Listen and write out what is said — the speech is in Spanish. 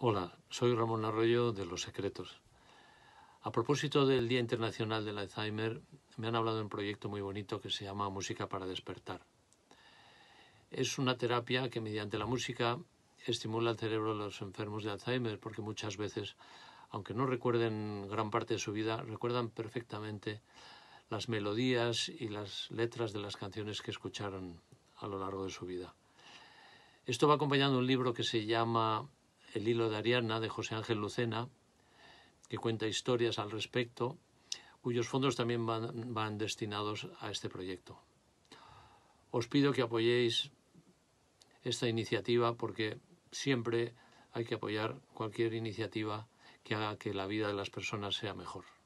Hola, soy Ramón Arroyo de Los Secretos. A propósito del Día Internacional del Alzheimer, me han hablado de un proyecto muy bonito que se llama Música para despertar. Es una terapia que mediante la música estimula el cerebro de los enfermos de Alzheimer porque muchas veces, aunque no recuerden gran parte de su vida, recuerdan perfectamente las melodías y las letras de las canciones que escucharon a lo largo de su vida. Esto va acompañando un libro que se llama el hilo de Ariana de José Ángel Lucena, que cuenta historias al respecto, cuyos fondos también van, van destinados a este proyecto. Os pido que apoyéis esta iniciativa porque siempre hay que apoyar cualquier iniciativa que haga que la vida de las personas sea mejor.